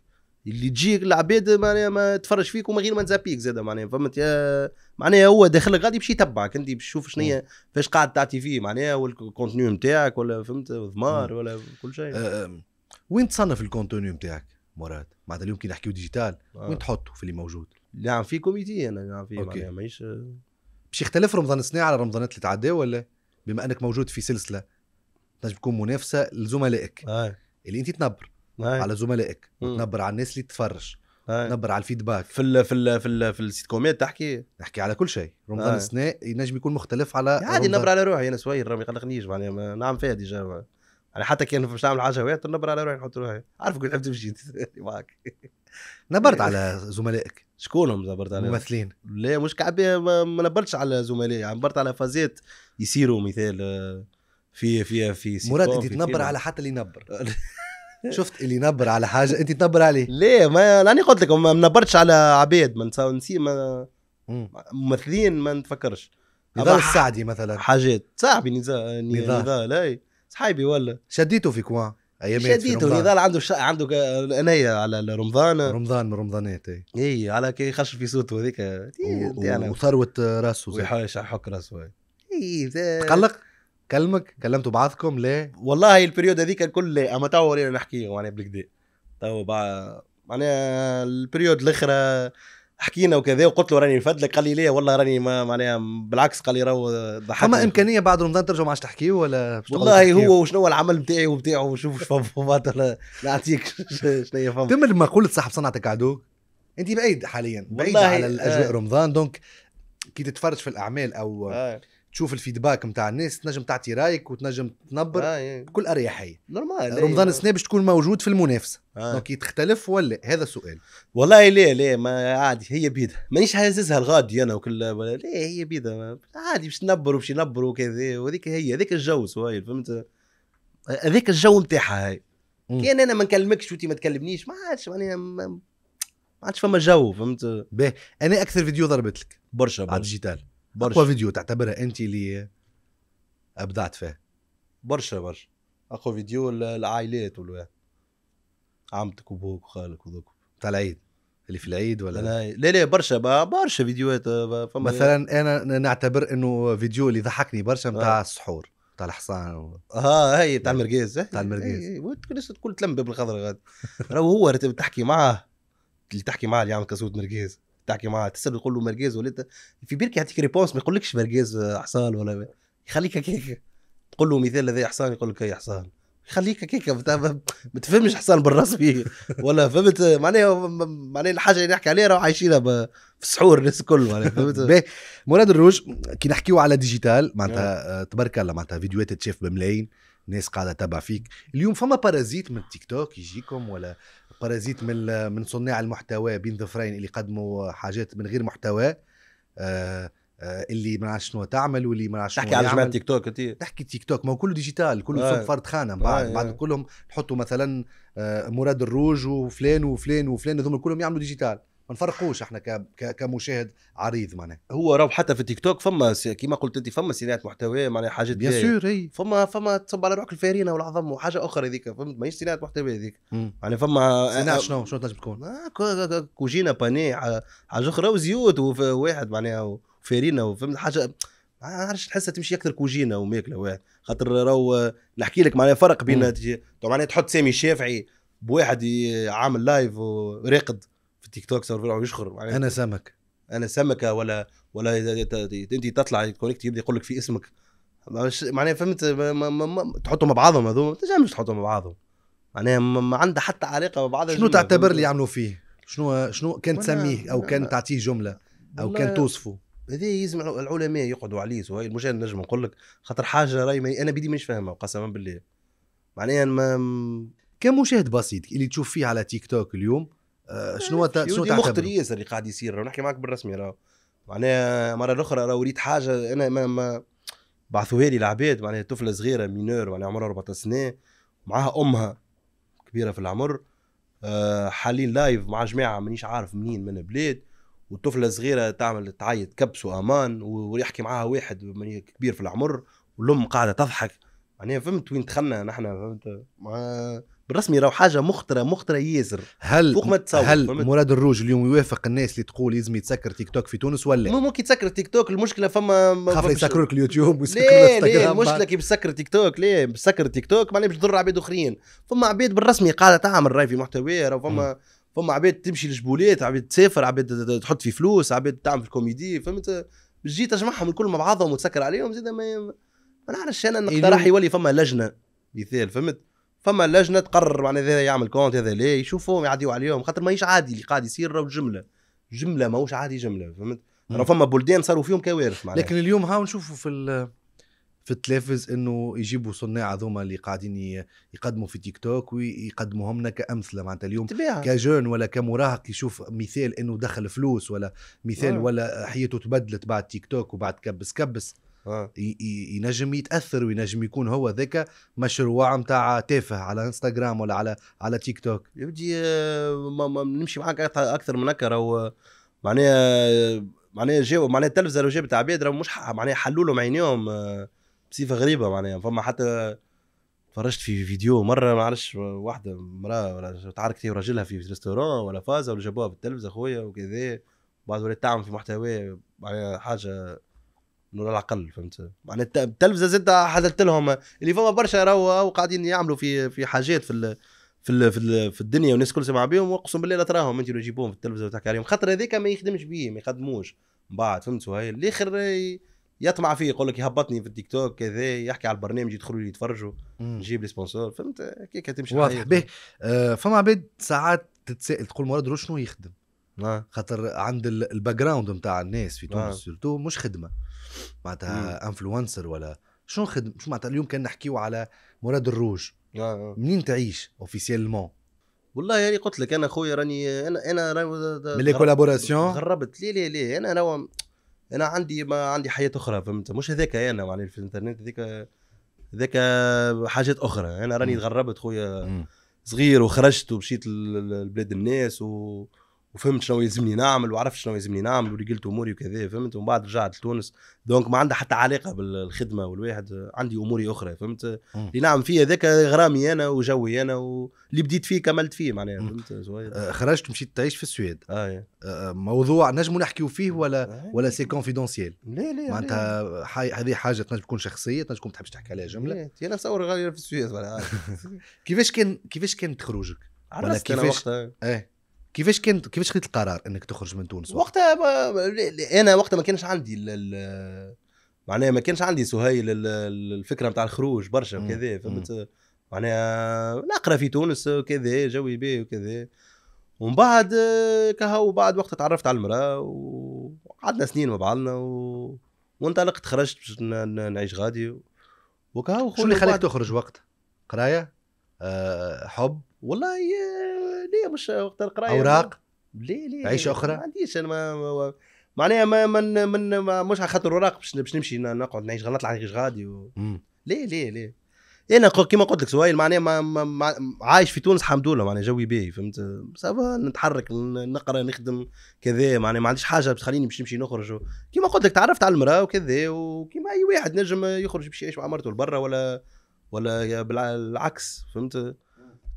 اللي تجيك العباد معناها ما تفرج فيك وما غير ما تزابيك زاده معناها فهمت يا معناها هو داخلك غادي باش يتبعك انت باش تشوف شنو هي فاش قاعد تعطي فيه معناها والكونتوني نتاعك ولا فهمت ضمار ولا كل شيء أه وين تصنف الكونتوني نتاعك؟ مرات معناتها اليوم كي نحكيو ديجيتال آه. وين تحطوا في اللي موجود نعم في كوميدي انا نعم في اوكي ماهيش آه. باش يختلف رمضان السنة على رمضانات اللي تعدى ولا بما انك موجود في سلسله تنجم تكون منافسه لزملائك آه. اللي انت تنبر آه. على زملائك تنبر على الناس اللي تتفرج آه. نبر على الفيدباك في الـ في الـ في الـ في السيت كوميد تحكي نحكي على كل شيء رمضان آه. السنة ينجم يكون مختلف على عادي نبر على روحي انا سوي ما يقلقنيش معناها نعم فيها ديجا يعني حتى كان مش نعمل حاجه هوايه نبر على روحي نحط روحي عارفك عبد المجيد معك *laughs* نبرت على زملائك شكونهم نبرت عليهم؟ ممثلين لا مش كعبي ما نبرتش على زملائي يعني نبرت على فازات يصيروا مثال آه، في في في مراد انت تنبر على حتى اللي ينبر *laughs* شفت اللي ينبر على حاجه انت تنبر عليه ليه ما راني قلت لك ما نبرتش على عباد ما نسي ما ممثلين ما نتفكرش نضال السعدي مثلا حاجات صاحبي نضال نضال اي صحيبي ولا شديته في كوان ايامات شديته يظل عنده ش... عنده ك... عناية على رمضان رمضان من رمضانات اي إيه اي على كي يخش في صوته هذيك إيه، و... وثروه راسه ويحوش حك راسه اي تقلق كلمك كلمتوا بعضكم ليه والله البريود هذيك الكل اما تو ورينا نحكي معناها بالكدا تو بعد معناها البريود الاخرى حكينا وكذا وقلت له راني نفدلك قال لي ليه والله راني ما معناها بالعكس قال لي راهو ضحك اما امكانيه بعد رمضان ترجعوا عادش تحكي ولا والله هو وشنو هو العمل نتاعي وبتاعه وشوف *laughs* *laughs* شنو فمات ولا نعطيك شنو هي فما تم مقوله صاحب صنعتك عدوك انت بعيد حاليا بعيد على الاجواء آه. رمضان دونك كي تتفرج في الاعمال او آه. تشوف الفيدباك نتاع الناس تنجم تعطي رايك وتنجم تنبر آه بكل إيه. اريحيه نورمال إيه، رمضان السنه باش تكون موجود في المنافسه آه. دونك تختلف ولا هذا السؤال والله لا لا ما عادي هي بيدها مانيش حاززها الغادي انا وكل لا هي بيدها عادي باش تنبر وباش ينبر وكذا وهذيك هي هذاك الجو سوايل فهمت هذاك الجو نتاعها هاي كان انا ما نكلمكش وانت ما تكلمنيش ما عادش معناها ما عادش فما جو فهمت باهي انا اكثر فيديو ضربت لك برشا على الديجيتال برشا اقوى فيديو تعتبرها انت اللي ابدعت فيه برشا برشا اقوى فيديو العائلات والواحد عمتك وبوك وخالك وذوك تاع العيد اللي في العيد ولا لا لا, لا برشا برشا فيديوهات آه، فما مثلا انا نعتبر انه فيديو اللي ضحكني برشا نتاع آه. السحور تاع الحصان و... اه هي تاع المرقيز تاع المرقيز الناس تقول تلم بالخضر هو تحكي معاه اللي تحكي معاه اللي يعمل كسوت مرقيز تحكي معاه تسال تقول له ماركيز ولا انت في بالك يعطيك ريبونس ما يقولكش ماركيز حصان ولا يخليك هكاك تقول له مثال هذا حصان يقول لك اي حصان يخليك هكاك ما تفهمش حصان بالرسمي ولا فهمت معناها معناها الحاجه اللي نحكي عليها راهو عايشينها في السحور الناس الكل معناها فهمت *laughs* مراد الروج كي نحكيو على ديجيتال معناتها آه. آه، تبارك الله معناتها فيديوهات تشاف بملايين الناس قاعده تبع فيك اليوم فما بارازيت من التيك توك يجيكم ولا بارازيت من من صناع المحتوى بين ظفرين اللي يقدموا حاجات من غير محتوى آه, آه، اللي ما عرفش شنو تعمل واللي ما عرفش تحكي على جماعه تيك توك انت تحكي تيك توك ما هو كله ديجيتال كله آه. فرد خانه بعد آه. بعد آه. كلهم نحطوا مثلا آه، مراد الروج وفلان وفلان وفلان هذوما كلهم يعملوا ديجيتال ما نفرقوش احنا كمشاهد عريض معناها هو راهو حتى في التيك توك فما كيما قلت انت فما صناعه محتوى معناها حاجات بيان سور اي فما فما تصب على روحك الفارينه والعظم وحاجه اخرى هذيك فهمت ماهيش صناعه محتوى هذيك يعني فما صناعه شنو شنو تنجم تكون؟ آه كوجينه باني حاجه اخرى وزيوت وواحد معناها وفارينه وفهمت حاجه ما عرفتش تحسها تمشي اكثر كوجينه وماكله واحد خاطر راهو نحكي لك معناها فرق بين معناها تحط سامي الشافعي بواحد عامل لايف وراقد في تيك توك صور يشخر انا سمك انا سمكه ولا ولا انت تطلع كونكت يبدا يقول لك في اسمك مش معناها فهمت ما ما ما مع بعضهم انت تنجمش تحطوا مع بعضهم معناها ما عندها حتى علاقه مع بعضها شنو تعتبر اللي يعملوا فيه؟ شنو شنو كان تسميه او كان تعطيه جمله او كان توصفه؟ هذا يزمع العلماء يقعدوا عليه سواء المشاهد نجم نقول لك خاطر حاجه راي انا بدي مش فاهمها قسما بالله معناها ما كمشاهد بسيط اللي تشوف فيه على تيك توك اليوم آه، شنو شنو تعتبر؟ مخطر ياسر اللي قاعد يصير راه نحكي معك بالرسمي راه معناها مره اخرى راه وليت حاجه انا ما, ما بعثوها لي العباد معناها طفله صغيره مينور معناها عمرها 14 سنه معاها امها كبيره في العمر آه، حالين لايف مع جماعه مانيش عارف منين من بلاد والطفله صغيره تعمل تعيط كبس وامان ويحكي معاها واحد كبير في العمر والام قاعده تضحك معناها فهمت وين دخلنا نحن فهمت بالرسمي راهو حاجه مخطره مخطره ياسر هل فوق ما تصور هل مراد الروج اليوم يوافق الناس اللي تقول لازم يتسكر تيك توك في تونس ولا مو ممكن يتسكر تيك توك المشكله فما خاف يسكروا لك اليوتيوب ويسكروا الانستغرام المشكله كي بسكر تيك توك ليه بسكر تيك توك معناها باش تضر عباد اخرين فما عباد بالرسمي قاعده تعمل راي في محتواها راهو فما فما عباد تمشي لجبولات عباد تسافر عباد تحط في فلوس عباد تعمل في الكوميدي فهمت تجي تجمعهم الكل مع بعضهم وتسكر عليهم زيد ما ما نعرفش انا نقترح يولي فما لجنه مثال فهمت فما لجنه تقرر معناها هذا يعمل كونت هذا لا يشوفوهم يعديوا عليهم خاطر ماهيش عادي اللي قاعد يصير راهو جمله جمله ماهوش عادي جمله فهمت راه فما بلدان صاروا فيهم كوارث معناها لكن اليوم هاو نشوفوا في في التلفز انه يجيبوا صناع هذوما اللي قاعدين يقدموا في تيك توك ويقدموهم لنا كامثله معناتها اليوم كجون ولا كمراهق يشوف مثال انه دخل فلوس ولا مثال آه. ولا حياته تبدلت بعد تيك توك وبعد كبس كبس آه. ينجم يتاثر وينجم يكون هو ذاك مشروع نتاع تافه على انستغرام ولا على على تيك توك يبدي آه، نمشي معاك اكثر من هكا راهو آه، معناها معناها جاو معناها التلفزه لو جابت عباد راهو مش معناها حلوا لهم عينيهم بصفه غريبه معناها فما حتى تفرجت في فيديو مره عرفش واحده امراه ولا تعاركت هي وراجلها في ريستورون ولا فازه ولا جابوها في التلفزه خويا وكذا بعد ولات تعمل في محتوى معناها حاجه على العقل فهمت معناتها التلفزه زاد حددت لهم اللي فما برشا راهو وقاعدين يعملوا في في حاجات في ال في ال في, ال في الدنيا والناس كل سمع بهم واقسم بالله لا تراهم انت لو تجيبوهم في التلفزه وتحكي عليهم خاطر هذاك ما يخدمش بيه ما يخدموش من بعد فهمت هاي الاخر يطمع فيه يقول لك يهبطني في التيك توك كذا يحكي على البرنامج يدخلوا لي يتفرجوا نجيب لي سبونسور فهمت كيك تمشي واضح به آه، فما عباد ساعات تتساءل تقول مراد شنو يخدم نعم. خاطر عند الباك جراوند نتاع الناس في نعم. تونس سورتو مش خدمه معناتها انفلونسر ولا شو نخدم شو معناتها اليوم كان نحكيو على مراد الروج آه، آه. منين تعيش اوفيسيلمون والله يعني قلت لك انا خويا راني انا انا من لي كولابوراسيون غربت ليه ليه ليه انا روا انا عندي ما عندي حياه اخرى فهمت مش هذاك انا معناها في الانترنت هذاك هذاك حاجات اخرى انا راني تغربت خويا صغير وخرجت ومشيت لبلاد الناس و وفهمت شنو يلزمني نعمل وعرفت شنو يلزمني نعمل ورجلت اموري وكذا فهمت ومن بعد رجعت لتونس دونك ما عندها حتى علاقه بالخدمه والواحد عندي اموري اخرى فهمت اللي نعم فيها ذاك غرامي انا وجوي انا واللي بديت فيه كملت فيه معناها فهمت آه، خرجت مشيت تعيش في السويد آه, آه،, آه، موضوع نجموا نحكيو فيه ولا آه. ولا سي كونفيدونسيال لا لا معناتها هذه حاجه تنجم تكون شخصيه تنجم تحبش تحكي عليها جمله انا نصور غير في السويد *laughs* كيفاش كان كيفاش كانت خروجك؟ عرفت كيفاش؟ وقتها ايه كيفاش كان كيفاش خديت القرار انك تخرج من تونس وقتها ما... انا وقتها ما كانش عندي ل... معناها ما كانش عندي سهيل الفكره نتاع الخروج برشا وكذا فهمت معناها نقرا في تونس وكذا جوي بيه وكذا ومن بعد كهو بعد وقت تعرفت على المراه وقعدنا سنين مع بعضنا و... وانطلقت خرجت باش نعيش غادي و... وكهو شو اللي خلاك تخرج وقت قرايه أه حب والله آه، ليه مش وقت القرايه يعني؟ اوراق ليه ليه عيشه اخرى ما عنديش انا ما, معناها ما من من ما مش على خاطر اوراق باش باش نمشي نقعد نعيش نطلع نعيش غادي و... ليه ليه ليه إيه، انا كيما قلت لك سهيل معناها ما ما عايش في تونس الحمد لله معناها جوي باهي فهمت سافا نتحرك نقرا نخدم كذا معناها ما عنديش حاجه باش تخليني باش نمشي نخرج كيما قلت لك تعرفت على المراه وكذا وكيما اي واحد نجم يخرج باش يعيش مع مرته لبرا ولا ولا بالعكس فهمت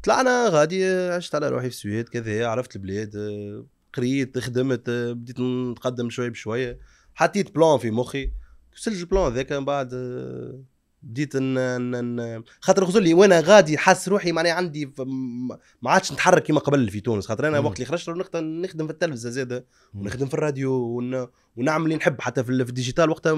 طلعنا غادي عشت على روحي في السويد كذا عرفت البلاد آه، قريت خدمت آه، بديت نتقدم شوي بشويه حطيت بلان في مخي وصلت البلان ذاك من بعد آه، بديت ان خاطر خصوصا لي وانا غادي حاس روحي معناها عندي ما عادش نتحرك كما قبل في تونس خاطر انا وقت اللي خرجت نخدم في التلفزه زاده ونخدم في الراديو ون... ونعمل اللي نحب حتى في الديجيتال وقتها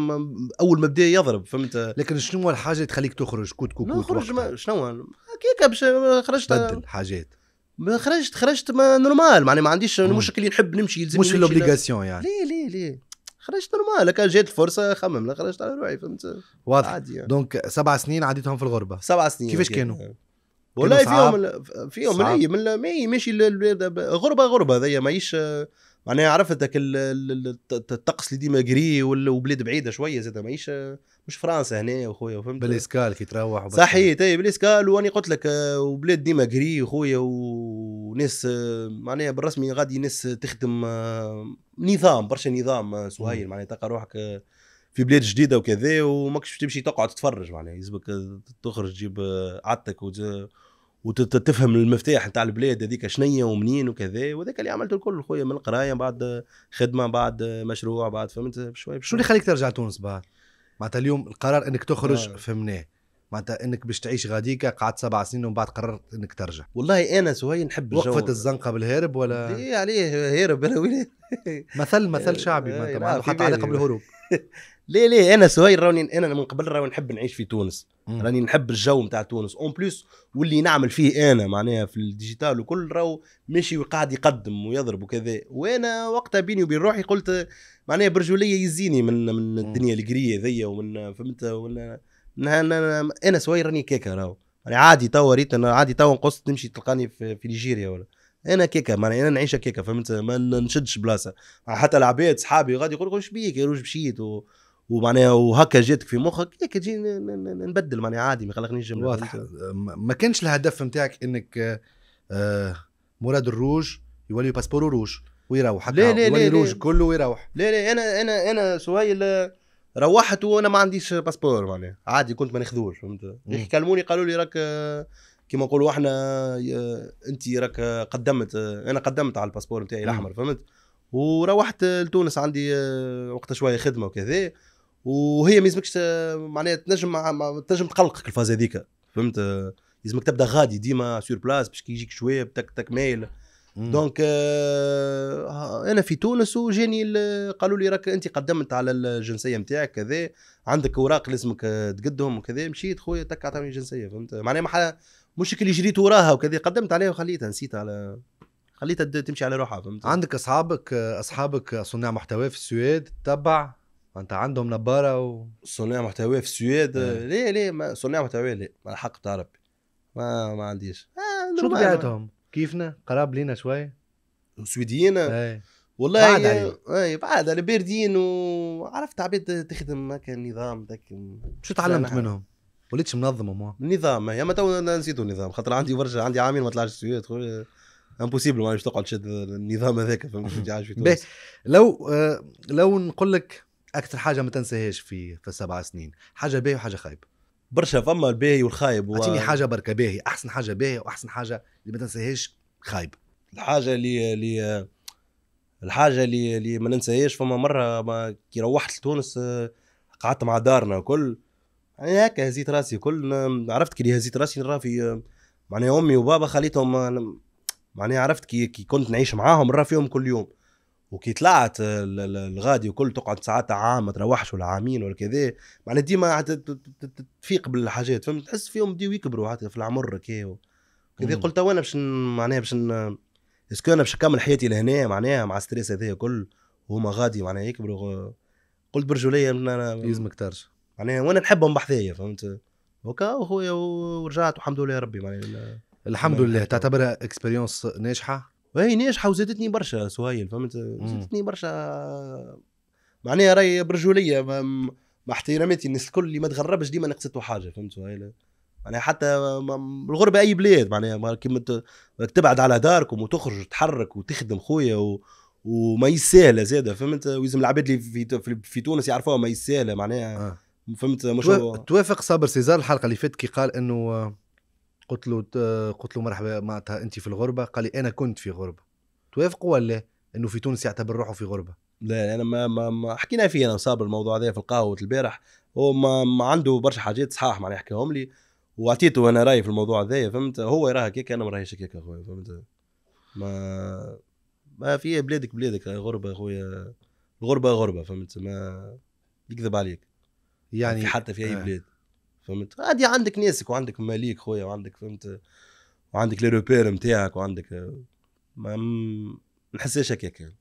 اول ما بدا يضرب فهمت لكن شنو هو الحاجه اللي تخليك تخرج كوت كوت نخرج ما... شنو هكاك باش خرجت بدل حاجات ما خرجت خرجت ما نورمال معناها ما عنديش مشكل اللي نحب نمشي يلزمني مش في الاوبليغاسيون يعني ليه ليه ليه خرجت نورمال كان جات الفرصه خمم خرجت على روحي فهمت واضح عادي يعني. دونك سبع سنين عديتهم في الغربه سبع سنين كيفاش يعني. كانوا؟ والله فيهم فيهم من ماهي ماشي غربه غربه هذيا ماهيش معناها عرفت الطقس اللي ديما قري وبلاد بعيده شويه زاد ماهيش مش فرنسا هنا وخويا فهمت بليس كي تروح صحيت اي بليس واني قلت لك آه، وبلاد ديما قري وخويا وناس آه، معناها بالرسمي غادي ناس تخدم آه، نظام برشا نظام سهيل معناها تلقى روحك في بلاد جديده وكذا وماكش تمشي تقعد تتفرج معناها يلزمك تخرج تجيب عادتك وتفهم المفتاح نتاع البلاد هذيك شنية ومنين وكذا وذاك اللي عملته الكل خويا من القرايه بعد خدمه بعد مشروع بعد فهمت بشوي, بشوي شو اللي خليك ترجع تونس بعد؟ معناتها اليوم القرار انك تخرج آه. فهمناه معناتها انك باش تعيش غاديكا قعدت سبع سنين ومن بعد قررت انك ترجع والله انا سهي نحب الجو وقفت الزنقه بالهرب ولا ايه عليه هرب انا وين مثل مثل شعبي إيه، ما عنده حتى علاقه بالهروب *laughs* ليه ليه انا سهير راني انا من قبل راني نحب نعيش في تونس راني نحب الجو نتاع تونس اون بليس واللي نعمل فيه انا معناها في الديجيتال وكل راهو ماشي وقاعد يقدم ويضرب وكذا وانا وقتها بيني وبين روحي قلت معناها برجوليه يزيني من من الدنيا القريه ذي ومن فهمت ولا انا سوي راني كيكه راهو يعني عادي توا ريت انا عادي توا نقص تمشي تلقاني في, في نيجيريا ولا انا كيكه معناها انا نعيش كيكه فهمت ما نشدش بلاصه حتى العباد صحابي غادي يقولوا اش بيك يا روج مشيت و... ومعناها وهكا جاتك في مخك هيك تجي نبدل معناها عادي ما خلقنيش جمله واضح ما كانش الهدف نتاعك انك آه، مراد الروج يولي باسبور روج ويروح لا لا لا يولي روج كله ويروح لا لا انا انا انا سهيل روحت وانا ما عنديش باسبور معناها عادي كنت ما ناخذوش فهمت كلموني قالوا لي راك كيما نقولوا احنا انت راك قدمت انا قدمت على الباسبور نتاعي الاحمر فهمت وروحت لتونس عندي وقت شويه خدمه وكذا وهي ما يلزمكش معناها تنجم تنجم تقلقك الفاز هذيك فهمت يلزمك تبدا غادي ديما سور بلاس باش كي يجيك شويه تك تك مايل دونك آه، انا في تونس وجاني قالوا لي راك انت قدمت على الجنسيه نتاعك كذا عندك اوراق لازمك آه، تقدهم وكذا مشيت خويا تك عطاني جنسيه فهمت معناها ما مش اللي جريت وراها وكذا قدمت عليها وخليتها نسيت على خليتها تمشي على روحها فهمت عندك اصحابك آه، اصحابك صناع محتوى في السويد تبع انت عندهم نباره و... صناع محتوى في السويد ليه ليه ما صناع محتوى ليه على حق تعرف ما ما عنديش آه شو طبيعتهم؟ كيفنا قراب لينا شويه السويديين ايه. والله بعد علينا اي بعد على باردين وعرفت عباد تخدم هكا النظام ذاك شو تعلمت منهم؟ وليتش منظم اما نظام يا ما تو نسيتو النظام خاطر عندي برشا عندي عامين ما طلعش السويد امبوسيبل ما تقعد تشد النظام هذاك فهمت عايش *laughs* في تونس لو لو نقول لك اكثر حاجه ما تنساهاش في في السبع سنين حاجه باهيه وحاجه خايبه برشا فما الباهي والخايب و... اعطيني حاجه بركه باهي احسن حاجه باهي واحسن حاجه اللي ما تنساهاش خايب الحاجه اللي اللي الحاجه اللي اللي ما ننساهاش فما مره ما كي روحت لتونس قعدت مع دارنا وكل يعني هكا هزيت راسي كل عرفت كي هزيت راسي نرى في معناها امي وبابا خليتهم معناها عرفت كي كي كنت نعيش معاهم نرى فيهم كل يوم وكي طلعت الغادي وكل تقعد ساعات عام ما تروحش ولا عامين ولا كذا معناها ديما تفيق بالحاجات فهمت تحس فيهم بديو يكبروا حتى في العمر كي كذا قلت وانا باش معناها باش اسكو انا باش نكمل حياتي لهنا معناها مع ستريس هذايا كل وهما غادي معناها يكبروا قلت انا يلزمك ترجع معناها وانا نحبهم بحذايا فهمت وكا خويا ورجعت والحمد لله ربي معناها الحمد لله تعتبرها اكسبيريونس ناجحه وهي ناجحه وزادتني برشا سهيل فهمت زادتني برشا معناها راهي برجوليه مع احتراماتي الناس الكل اللي ما تغربش ديما نقصته حاجه فهمت سهيل معناها حتى الغربه اي بلاد معناها كيما تبعد على داركم وتخرج وتحرك وتخدم خويا و... وما يسهل زاده فهمت ويزم العباد اللي في, في تونس يعرفوها ما يسهل معناها آه. فهمت مش توافق صابر سيزار الحلقه اللي فاتت كي قال انه آه، قلت له قلت له مرحبا معناتها انت في الغربه قال لي انا كنت في غربه توافقوا ولا انه في تونس يعتبر روحه في غربه لا انا ما ما, ما حكينا فيه انا صابر الموضوع هذا في القهوه البارح هو ما, ما عنده برشا حاجات صحاح معناها يحكيهم لي واعطيته انا رايي في الموضوع هذايا فهمت هو يراها هكاك انا ما رايش هكاك اخويا فهمت ما ما في بلادك بلادك غربه اخويا الغربه غربه فهمت ما يكذب عليك يعني في حتى في اي آه. بلاد فهمت عادي عندك ناسك وعندك ماليك خويا وعندك فهمت وعندك لي روبير نتاعك وعندك ما نحسهاش هكاك يعني.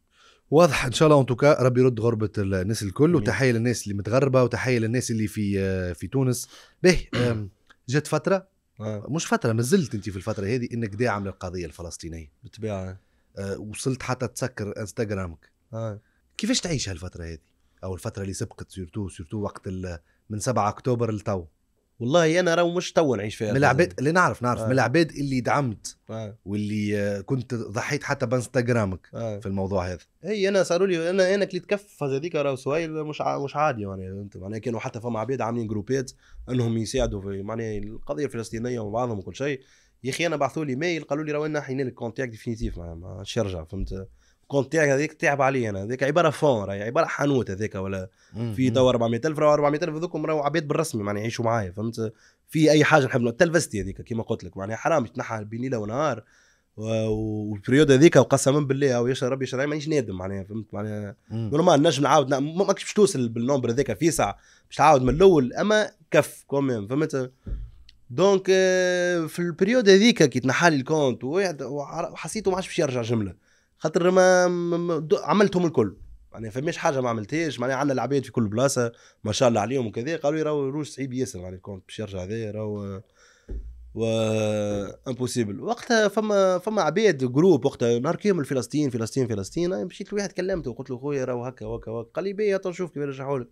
واضح ان شاء الله ان توكا ربي يرد غربه الناس الكل وتحيه للناس اللي متغربه وتحيه للناس اللي في في تونس باهي جت فتره آه. مش فتره ما زلت انت في الفتره هذه انك داعم للقضيه الفلسطينيه بالطبيعه آه. آه، وصلت حتى تسكر انستغرامك آه. كيفاش تعيش هالفتره هذه او الفتره اللي سبقت سورتو سورتو وقت من 7 اكتوبر لتو والله انا راه مش تو نعيش فيها من العباد اللي نعرف نعرف آه. من العباد اللي دعمت آه. واللي آه، كنت ضحيت حتى بانستغرامك آه. في الموضوع هذا اي انا صاروا لي انا انا كليت كف هذيك راه سهيل مش ع... مش عادي يعني انت معناها كانوا حتى فما عباد عاملين جروبات انهم يساعدوا في معناها القضيه الفلسطينيه ومع بعضهم وكل شيء يا اخي انا بعثوا لي ميل قالوا لي انا حينا لك كونتاكت ديفينيتيف معناها شرجع يرجع فهمت الكونت تاعك هذيك تعب علي انا هذيك عباره فون راهي عباره حانوت هذاك ولا في تو 400000 راهو 400000 هذوك راهو عباد بالرسمي معناها يعيشوا معايا فهمت في اي حاجه نحب التلفستي هذيك كيما قلت لك معناها حرام تنحى بين ليله ونهار والبريود هذيك وقسما بالله او يشهر ربي يشرب مانيش نادم معناها فهمت معناها نورمال نجم نعاود ماكش باش توصل بالنومبر هذاك في ساعه باش تعاود من الاول اما كف كوميم فهمت دونك آه، في البريود هذيك كي تنحى لي الكونت وحسيته ما عادش باش يرجع جمله خاطر ما عملتهم الكل يعني فماش حاجه ما عملتهاش معناها عندنا العباد في كل بلاصه ما شاء الله عليهم وكذا قالوا لي راهو روج صعيب ياسر يعني كونت باش يرجع هذا راهو و امبوسيبل وقتها فما فما عباد جروب وقتها نهار كامل فلسطين فلسطين فلسطين يعني مشيت لواحد كلمته وقلت له خويا راهو هكا وهكا وهكا قال لي باهي نشوف كيف يرجعوا لك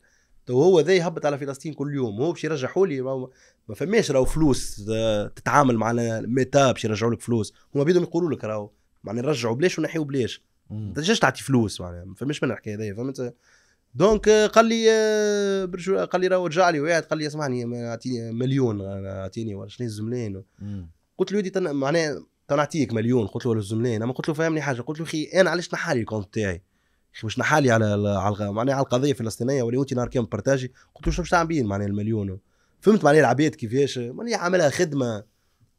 تو هو ذا يهبط على فلسطين كل يوم هو باش يرجعوا لي ما فماش راهو فلوس آه، تتعامل مع ميتا باش يرجعوا لك فلوس هما بيدهم يقولوا لك راهو معناها نرجعوا بلاش ونحيوا بلاش انت جاش تعطي فلوس معناها ما فماش من الحكايه هذيا فهمت دونك آه، قال لي آه، برجو قال لي راه رجع لي واحد قال لي اسمعني اعطيني آه، مليون اعطيني ولا شنو الزملين قلت له ودي معناها تنعطيك مليون قلت له الزملين اما قلت له فهمني حاجه قلت له اخي انا علاش نحالي الكونت تاعي اخي مش نحالي على على معناها على القضيه الفلسطينيه ولا انت نهار كامل بارتاجي قلت له شنو باش تعمل معناها المليون فهمت معناها العباد كيفاش ماني عاملها خدمه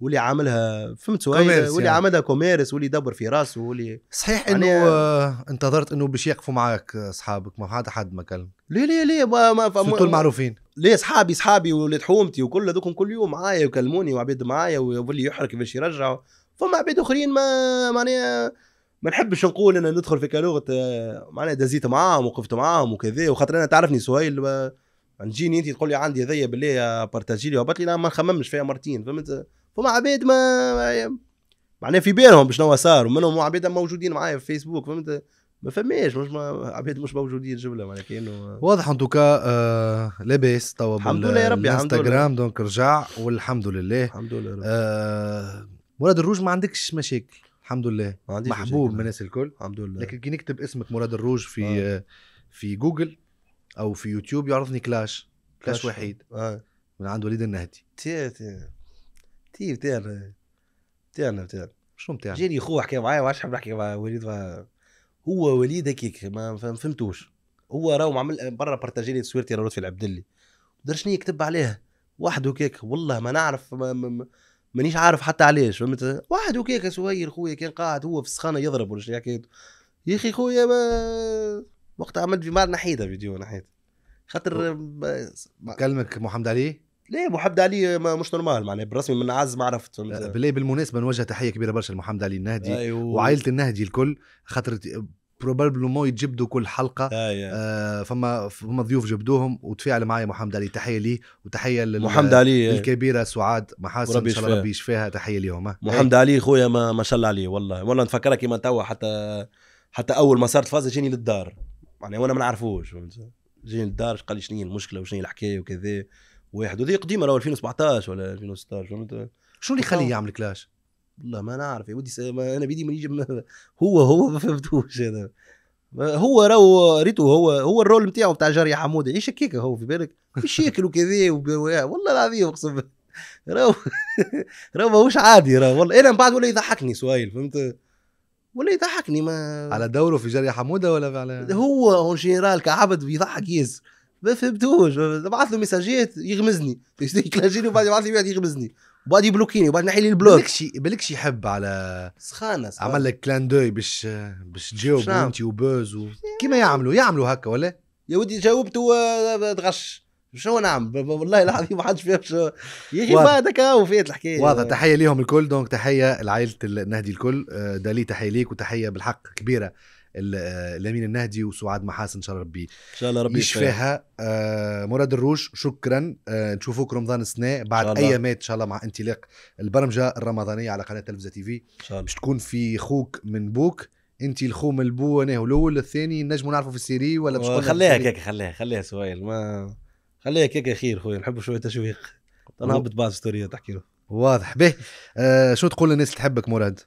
واللي عاملها فهمت واللي يعني. عاملها كوميرس واللي يدبر في راسه واللي صحيح يعني انه آه انتظرت انه باش يقفوا معاك اصحابك ما حد حد ما كلم ليه ليه ليه ما ما سورتو المعروفين ليه اصحابي اصحابي ولاد حومتي وكل هذوكم كل يوم معايا يكلموني وعباد معايا واللي يحرك باش يرجع فما عباد اخرين ما معناها ما نحبش نقول انا ندخل في كالوغه آه، معناها دزيت معاهم وقفت معاهم وكذا وخاطر انا تعرفني سهيل آه، نجيني انت تقول لي عندي هذيا بالله بارتاجي لي وبطلي لا ما نخممش فيها مرتين فهمت فما عباد ما يعني- معناها في بالهم شنو صار ومنهم عباد موجودين معايا في فيسبوك فهمت ما فماش مش ما عباد مش موجودين جمله معناها كانه واضح ان توكا آه لاباس توا الحمد لله يا ربي الانستغرام دونك رجع والحمد لله الحمد لله ربي. آه مراد الروج ما عندكش مشاكل الحمد لله ما عنديش محبوب من الناس الكل الحمد لله لكن كي نكتب اسمك مراد الروج في آه. آه. في جوجل او في يوتيوب يعرضني كلاش كلاش, كلاش وحيد آه. من عند وليد النهدي تي تي تي بتاعنا بتاعنا بتاعنا شنو بتاعنا؟ جاني خوه حكى معايا واش حب نحكي مع وليد هو وليد هكيك ما فهمتوش هو راهو عمل برا بارتاجي لي تصويرتي لطفي العبدلي درا شنو يكتب عليها واحد هكاك والله ما نعرف ما ما مانيش عارف حتى علاش فهمت واحد هكاك سهير خويا كان قاعد هو في السخانه يضرب ولا شنو يحكي يا اخي خويا ما وقت عملت في مال نحيتها فيديو نحيت خاطر كلمك محمد علي ليه محمد علي مش نورمال معناها بالرسمي من اعز ما عرفت بالله بالمناسبه نوجه تحيه كبيره برشا لمحمد علي النهدي أيوه. وعائله النهدي الكل خاطر بروبابلومون يتجبدوا كل حلقه آه, آه فما فما ضيوف جبدوهم وتفاعل معايا محمد علي تحيه ليه وتحيه لل محمد علي الكبيره سعاد محاسن ان شاء الله ربي يشفيها تحيه ليهم محمد علي خويا ما, ما شاء الله عليه والله والله نفكرها كيما توا حتى حتى اول ما صارت فازه جيني للدار معناها وانا ما نعرفوش جيني للدار قال لي شنو هي المشكله وشنو هي الحكايه وكذا واحد وذي قديمه راه 2017 ولا 2016 فهمت شنو اللي يخليه يعمل كلاش؟ والله ما نعرف يا ودي ما انا بيدي مانيش هو هو ما فهمتوش انا هو راهو ريتو هو هو الرول نتاعو نتاع جاري حموده ايش هكاك هو في بالك مش ياكل وكذا والله العظيم اقسم راهو *laughs* راهو ماهوش عادي راهو والله انا من بعد ولا يضحكني سؤال فهمت ولا يضحكني ما على دوره في جاري حموده ولا على هو اون جينيرال كعبد بيضحك ياسر ما فهمتوش بعث له مساجات يغمزني *laughs* يكلاجيني وبعد يبعث لي واحد يغمزني وبعد يبلوكيني وبعد نحي لي البلوك بالكش بالكش يحب على سخانه سخانه عمل لك كلان دوي باش باش تجاوب انت وبوز و... يعني؟ كيما يعملوا يعملوا هكا ولا يا ودي جاوبت وتغش شو نعمل والله العظيم ما حدش فيهم شو يا اخي ما هذاك هو فات الحكايه واضح تحيه ليهم الكل دونك تحيه لعائله النهدي الكل آه، دالي تحيه ليك وتحيه بالحق كبيره الامين النهدي وسعاد محاسن ان شاء الله ربي ان شاء الله ربي يشفيها آه مراد الروش شكرا آه نشوفوك رمضان السنة بعد ايامات ان شاء الله مع انطلاق البرمجه الرمضانيه على قناه تلفزه تي في باش تكون في خوك من بوك انت الخو من البو انا الاول الثاني نجموا نعرفوا في السيري ولا مش خليها كيك خليها خليها سوايل ما خليها كيك خير خويا نحب شويه تشويق انا هبط بعض ستوريات تحكي له واضح به آه شو تقول للناس اللي تحبك مراد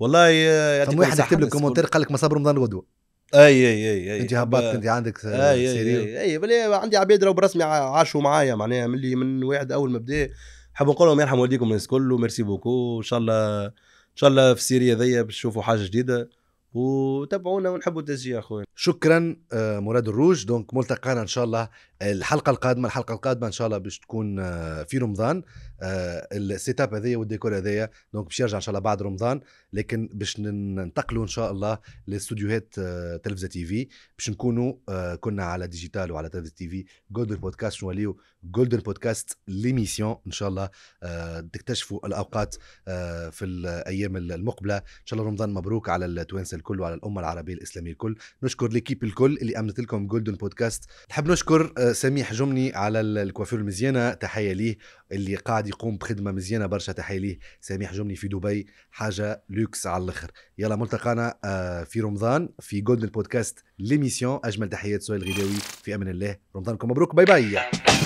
والله آه، يعطيك واحد يكتب لك كومنتير قال لك ما صبر رمضان غدوه اي اي اي اي انت هبطت انت عندك اي اي اي عندي عباد راهو برسمي عاشوا معايا معناها ملي من واحد اول ما بدا حاب نقول لهم يرحم والديكم الناس الكل وميرسي بوكو ان شاء الله ان شاء الله في سيريا ذي باش تشوفوا حاجه جديده وتابعونا ونحبوا التسجيل اخويا شكرا آه، مراد الروج دونك ملتقانا ان شاء الله الحلقه القادمه الحلقه القادمه ان شاء الله باش تكون آه، في رمضان آه، السيت اب هذايا والديكور هذايا دونك باش يرجع ان شاء الله بعد رمضان لكن باش ننتقلوا ان شاء الله لاستوديوهات آه، تلفزه تي في باش نكونوا كنا على ديجيتال وعلى تلفزه تي في جولدن بودكاست نوليو جولدن بودكاست ليميسيون ان شاء الله تكتشفوا الاوقات في الايام المقبله ان شاء الله رمضان مبروك على التوانسه الكل وعلى الامه العربيه الاسلاميه الكل نشكر ليكيب الكل اللي امنت لكم جولدن بودكاست نحب نشكر سميح جمني على الكوافير المزيانه تحيه ليه اللي قاعد يقوم بخدمه مزيانه برشا تحيه ليه سميح جمني في دبي حاجه لوكس على الاخر يلا ملتقانا آه، في رمضان في جولدن بودكاست ليميسيون اجمل تحيات سهيل غداوي في امان الله رمضانكم مبروك باي باي